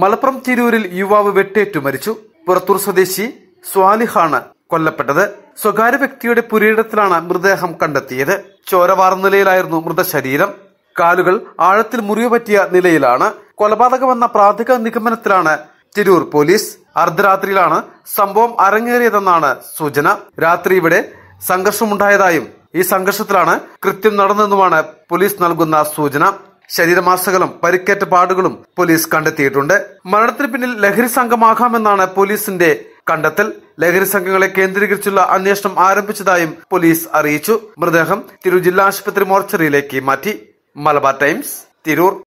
മലപ്പുറം തിരൂരിൽ യുവാവ് വെട്ടേറ്റു മരിച്ചു പുറത്തൂർ സ്വദേശി സ്വാലിഹാണ് കൊല്ലപ്പെട്ടത് സ്വകാര്യ വ്യക്തിയുടെ പുരയിടത്തിലാണ് മൃതദേഹം കണ്ടെത്തിയത് ചോരവാർന്ന നിലയിലായിരുന്നു മൃതശരീരം കാലുകൾ ആഴത്തിൽ മുറിവ് പറ്റിയ നിലയിലാണ് കൊലപാതകമെന്ന പ്രാഥമിക നിഗമനത്തിലാണ് തിരൂർ പോലീസ് അർദ്ധരാത്രിയിലാണ് സംഭവം അരങ്ങേറിയതെന്നാണ് സൂചന രാത്രി ഇവിടെ സംഘർഷമുണ്ടായതായും ഈ സംഘർഷത്തിലാണ് കൃത്യം നടന്നെന്നുമാണ് പോലീസ് നൽകുന്ന സൂചന ശരീരമാസകളും പരിക്കേറ്റ പാടുകളും പോലീസ് കണ്ടെത്തിയിട്ടുണ്ട് മരണത്തിന് പിന്നിൽ ലഹരി സംഘമാകാമെന്നാണ് പോലീസിന്റെ കണ്ടെത്തൽ ലഹരി സംഘങ്ങളെ കേന്ദ്രീകരിച്ചുള്ള അന്വേഷണം ആരംഭിച്ചതായും പോലീസ് അറിയിച്ചു മൃതദേഹം തിരൂർ ജില്ലാ ആശുപത്രി മോർച്ചറിയിലേക്ക് മാറ്റി മലബാർ ടൈംസ് തിരൂർ